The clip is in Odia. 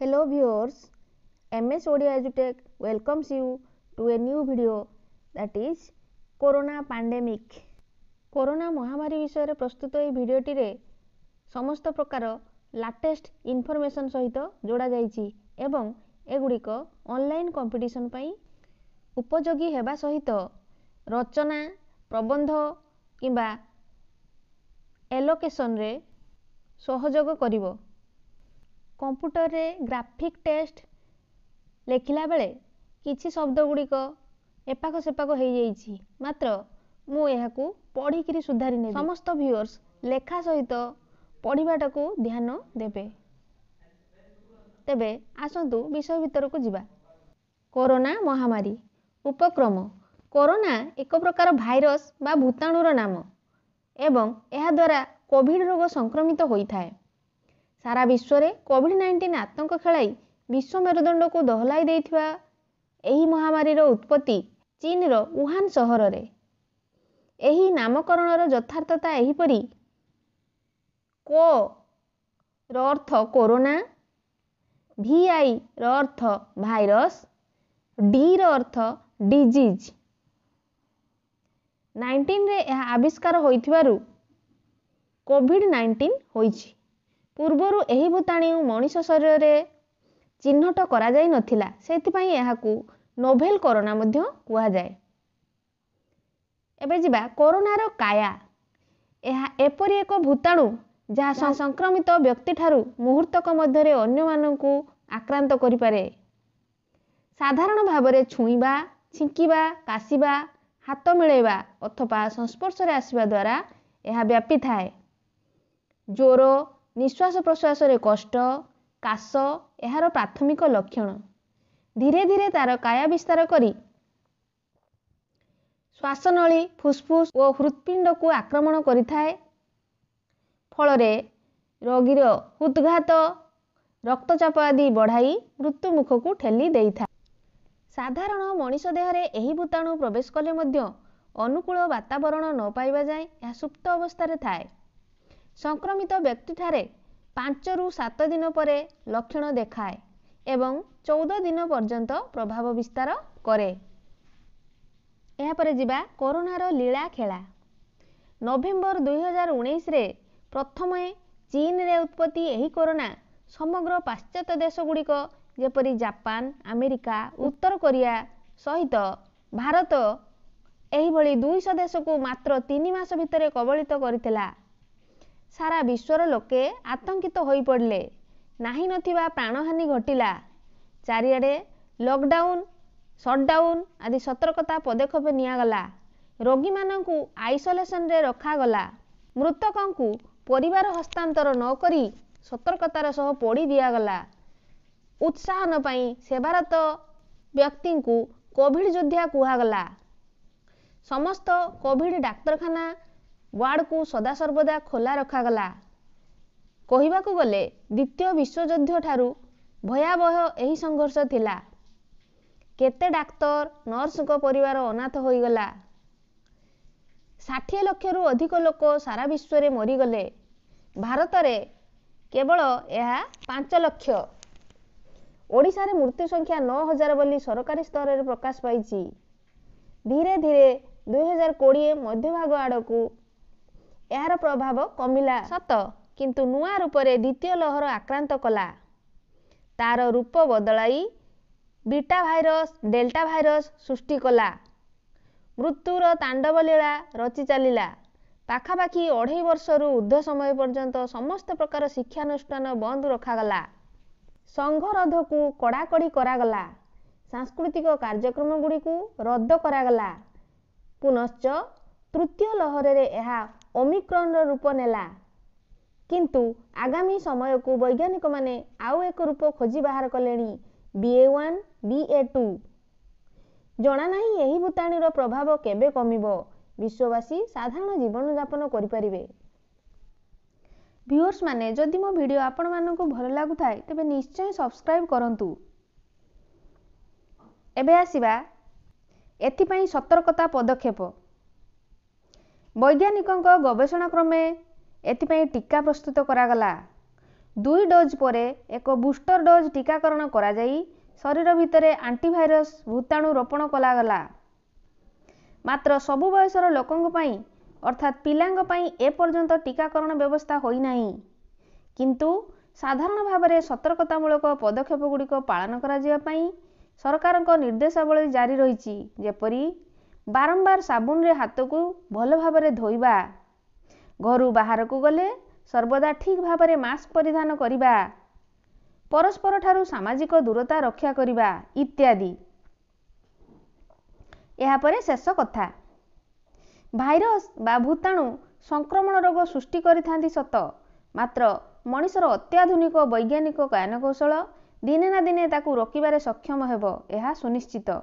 hello viewers M S Odia एजुटेक welcomes you to a new video that is corona pandemic corona महामारी विषय प्रस्तुत ये भिडटी समस्त प्रकार लाटेस्ट इनफर्मेसन सहित जोड़ा जाइए एवं एगुड़िक अनलाइन कंपिटिशन उपयोगी होगा सहित रचना प्रबंध किंवा एलोकेशन रे सहयोग करिवो କମ୍ପ୍ୟୁଟରରେ ଗ୍ରାଫିକ୍ ଟେଷ୍ଟ ଲେଖିଲା ବେଳେ କିଛି ଶବ୍ଦଗୁଡ଼ିକ ଏପାଖ ସେପାଖ ହୋଇଯାଇଛି ମାତ୍ର ମୁଁ ଏହାକୁ ପଢ଼ିକିରି ସୁଧାରି ନେବି ସମସ୍ତ ଭିୟର୍ସ ଲେଖା ସହିତ ପଢ଼ିବାଟାକୁ ଧ୍ୟାନ ଦେବେ ତେବେ ଆସନ୍ତୁ ବିଷୟ ଭିତରକୁ ଯିବା କରୋନା ମହାମାରୀ ଉପକ୍ରମ କରୋନା ଏକ ପ୍ରକାର ଭାଇରସ୍ ବା ଭୂତାଣୁର ନାମ ଏବଂ ଏହାଦ୍ୱାରା କୋଭିଡ଼ ରୋଗ ସଂକ୍ରମିତ ହୋଇଥାଏ ସାରା ବିଶ୍ୱରେ କୋଭିଡ୍ ନାଇଣ୍ଟିନ୍ ଆତଙ୍କ ଖେଳାଇ ବିଶ୍ୱ ମେରୁଦଣ୍ଡକୁ ଦୋହଲାଇ ଦେଇଥିବା ଏହି ମହାମାରୀର ଉତ୍ପତ୍ତି ଚୀନ୍ର ଉହାନ୍ ସହରରେ ଏହି ନାମକରଣର ଯଥାର୍ଥତା ଏହିପରି କୋର ଅର୍ଥ କୋରୋନା ଭି ଆଇ ର ଅର୍ଥ ଭାଇରସ୍ ଡିର ଅର୍ଥ ଡିଜିଜ୍ ନାଇଣ୍ଟିନ୍ରେ ଏହା ଆବିଷ୍କାର ହୋଇଥିବାରୁ କୋଭିଡ଼୍ ନାଇଣ୍ଟିନ୍ ହୋଇଛି ପୂର୍ବରୁ ଏହି ଭୂତାଣୁ ମଣିଷ ଶରୀରରେ ଚିହ୍ନଟ କରାଯାଇନଥିଲା ସେଥିପାଇଁ ଏହାକୁ ନୋଭେଲ କରୋନା ମଧ୍ୟ କୁହାଯାଏ ଏବେ ଯିବା କରୋନାର କାୟା ଏହା ଏପରି ଏକ ଭୂତାଣୁ ଯାହା ସଂକ୍ରମିତ ବ୍ୟକ୍ତିଠାରୁ ମୁହୂର୍ତ୍ତକ ମଧ୍ୟରେ ଅନ୍ୟମାନଙ୍କୁ ଆକ୍ରାନ୍ତ କରିପାରେ ସାଧାରଣ ଭାବରେ ଛୁଇଁବା ଛିଙ୍କିବା କାଶିବା ହାତ ମିଳେଇବା ଅଥବା ସଂସ୍ପର୍ଶରେ ଆସିବା ଦ୍ୱାରା ଏହା ବ୍ୟାପିଥାଏ ଜ୍ୱର ନିଶ୍ୱାସ ପ୍ରଶ୍ୱାସରେ କଷ୍ଟ କାଶ ଏହାର ପ୍ରାଥମିକ ଲକ୍ଷଣ ଧୀରେ ଧୀରେ ତାର କାୟା ବିସ୍ତାର କରି ଶ୍ୱାସନଳୀ ଫୁସ୍ଫୁସ୍ ଓ ହୃତ୍ପିଣ୍ଡକୁ ଆକ୍ରମଣ କରିଥାଏ ଫଳରେ ରୋଗୀର ହୃଦ୍ଘାତ ରକ୍ତଚାପ ଆଦି ବଢ଼ାଇ ମୃତ୍ୟୁମୁଖକୁ ଠେଲି ଦେଇଥାଏ ସାଧାରଣ ମଣିଷ ଦେହରେ ଏହି ଭୂତାଣୁ ପ୍ରବେଶ କଲେ ମଧ୍ୟ ଅନୁକୂଳ ବାତାବରଣ ନ ପାଇବା ଯାଏଁ ଏହା ସୁପ୍ତ ଅବସ୍ଥାରେ ଥାଏ ସଂକ୍ରମିତ ବ୍ୟକ୍ତିଠାରେ ପାଞ୍ଚରୁ ସାତ ଦିନ ପରେ ଲକ୍ଷଣ ଦେଖାଏ ଏବଂ ଚଉଦ ଦିନ ପର୍ଯ୍ୟନ୍ତ ପ୍ରଭାବ ବିସ୍ତାର କରେ ଏହାପରେ ଯିବା କରୋନାର ଲୀଳା ଖେଳା ନଭେମ୍ବର ଦୁଇହଜାର ଉଣେଇଶରେ ପ୍ରଥମେ ଚୀନରେ ଉତ୍ପତ୍ତି ଏହି କରୋନା ସମଗ୍ର ପାଶ୍ଚାତ୍ୟ ଦେଶଗୁଡ଼ିକ ଯେପରି ଜାପାନ ଆମେରିକା ଉତ୍ତର କୋରିଆ ସହିତ ଭାରତ ଏହିଭଳି ଦୁଇଶହ ଦେଶକୁ ମାତ୍ର ତିନି ମାସ ଭିତରେ କବଳିତ କରିଥିଲା ସାରା ବିଶ୍ୱର ଲୋକେ ଆତଙ୍କିତ ହୋଇପଡ଼ିଲେ ନାହିଁ ନଥିବା ପ୍ରାଣହାନି ଘଟିଲା ଚାରିଆଡ଼େ ଲକ୍ଡାଉନ୍ ସଟ୍ଡାଉନ୍ ଆଦି ସତର୍କତା ପଦକ୍ଷେପ ନିଆଗଲା ରୋଗୀମାନଙ୍କୁ ଆଇସୋଲେସନରେ ରଖାଗଲା ମୃତକଙ୍କୁ ପରିବାର ହସ୍ତାନ୍ତର ନ କରି ସତର୍କତାର ସହ ପୋଡ଼ି ଦିଆଗଲା ଉତ୍ସାହନ ପାଇଁ ସେବାରତ ବ୍ୟକ୍ତିଙ୍କୁ କୋଭିଡ଼ ଯୋଦ୍ଧା କୁହାଗଲା ସମସ୍ତ କୋଭିଡ଼ ଡାକ୍ତରଖାନା ୱାର୍ଡକୁ ସଦାସର୍ବଦା ଖୋଲା ରଖାଗଲା କହିବାକୁ ଗଲେ ଦ୍ୱିତୀୟ ବିଶ୍ୱଯୁଦ୍ଧ ଠାରୁ ଭୟାବହ ଏହି ସଂଘର୍ଷ ଥିଲା କେତେ ଡାକ୍ତର ନର୍ସଙ୍କ ପରିବାର ଅନାଥ ହୋଇଗଲା ଷାଠିଏ ଲକ୍ଷରୁ ଅଧିକ ଲୋକ ସାରା ବିଶ୍ୱରେ ମରିଗଲେ ଭାରତରେ କେବଳ ଏହା ପାଞ୍ଚ ଲକ୍ଷ ଓଡ଼ିଶାରେ ମୃତ୍ୟୁ ସଂଖ୍ୟା ନଅ ହଜାର ବୋଲି ସରକାରୀ ସ୍ତରରେ ପ୍ରକାଶ ପାଇଛି ଧୀରେ ଧୀରେ ଦୁଇହଜାର କୋଡ଼ିଏ ମଧ୍ୟଭାଗ ଆଡ଼କୁ ଏହାର ପ୍ରଭାବ କମିଲା ସତ କିନ୍ତୁ ନୂଆ ରୂପରେ ଦ୍ୱିତୀୟ ଲହର ଆକ୍ରାନ୍ତ କଲା ତା'ର ରୂପ ବଦଳାଇ ବିଟା ଭାଇରସ୍ ଡେଲ୍ଟା ଭାଇରସ୍ ସୃଷ୍ଟି କଲା ମୃତ୍ୟୁର ତାଣ୍ଡବ ଲୀଳା ରଚି ଚାଲିଲା ପାଖାପାଖି ଅଢ଼େଇ ବର୍ଷରୁ ଉର୍ଦ୍ଧ୍ୱ ସମୟ ପର୍ଯ୍ୟନ୍ତ ସମସ୍ତ ପ୍ରକାର ଶିକ୍ଷାନୁଷ୍ଠାନ ବନ୍ଦ ରଖାଗଲା ସଂଘରୋଧକୁ କଡ଼ାକଡ଼ି କରାଗଲା ସାଂସ୍କୃତିକ କାର୍ଯ୍ୟକ୍ରମ ଗୁଡ଼ିକୁ ରଦ୍ଦ କରାଗଲା ପୁନଶ୍ଚ ତୃତୀୟ ଲହରରେ ଏହା ଓମିକ୍ରନ୍ର ରୂପ ନେଲା କିନ୍ତୁ ଆଗାମୀ ସମୟକୁ ବୈଜ୍ଞାନିକମାନେ ଆଉ ଏକ ରୂପ ଖୋଜି ବାହାର କଲେଣି ବି ଏ ୱାନ୍ ବି ଏ ଟୁ ଜଣାନାହିଁ ଏହି ଭୂତାଣୁର ପ୍ରଭାବ କେବେ କମିବ ବିଶ୍ୱବାସୀ ସାଧାରଣ ଜୀବନଯାପନ କରିପାରିବେ ଭିୟର୍ସ ମାନେ ଯଦି ମୋ ଭିଡ଼ିଓ ଆପଣମାନଙ୍କୁ ଭଲ ଲାଗୁଥାଏ ତେବେ ନିଶ୍ଚୟ ସବସ୍କ୍ରାଇବ୍ କରନ୍ତୁ ଏବେ ଆସିବା ଏଥିପାଇଁ ସତର୍କତା ପଦକ୍ଷେପ ବୈଜ୍ଞାନିକଙ୍କ ଗବେଷଣାକ୍ରମେ ଏଥିପାଇଁ ଟୀକା ପ୍ରସ୍ତୁତ କରାଗଲା ଦୁଇ ଡୋଜ୍ ପରେ ଏକ ବୁଷ୍ଟର ଡୋଜ୍ ଟିକାକରଣ କରାଯାଇ ଶରୀର ଭିତରେ ଆଣ୍ଟିଭାଇରସ୍ ଭୂତାଣୁ ରୋପଣ କରାଗଲା ମାତ୍ର ସବୁ ବୟସର ଲୋକଙ୍କ ପାଇଁ ଅର୍ଥାତ୍ ପିଲାଙ୍କ ପାଇଁ ଏପର୍ଯ୍ୟନ୍ତ ଟିକାକରଣ ବ୍ୟବସ୍ଥା ହୋଇନାହିଁ କିନ୍ତୁ ସାଧାରଣ ଭାବରେ ସତର୍କତାମୂଳକ ପଦକ୍ଷେପଗୁଡ଼ିକ ପାଳନ କରାଯିବା ପାଇଁ ସରକାରଙ୍କ ନିର୍ଦ୍ଦେଶାବଳୀ ଜାରି ରହିଛି ଯେପରି ବାରମ୍ବାର ସାବୁନରେ ହାତକୁ ଭଲ ଭାବରେ ଧୋଇବା ଘରୁ ବାହାରକୁ ଗଲେ ସର୍ବଦା ଠିକ୍ ଭାବରେ ମାସ୍କ ପରିଧାନ କରିବା ପରସ୍ପରଠାରୁ ସାମାଜିକ ଦୂରତା ରକ୍ଷା କରିବା ଇତ୍ୟାଦି ଏହାପରେ ଶେଷ କଥା ଭାଇରସ୍ ବା ଭୂତାଣୁ ସଂକ୍ରମଣ ରୋଗ ସୃଷ୍ଟି କରିଥାନ୍ତି ସତ ମାତ୍ର ମଣିଷର ଅତ୍ୟାଧୁନିକ ବୈଜ୍ଞାନିକ ଜ୍ଞାନକୌଶଳ ଦିନେ ନା ଦିନେ ତାକୁ ରୋକିବାରେ ସକ୍ଷମ ହେବ ଏହା ସୁନିଶ୍ଚିତ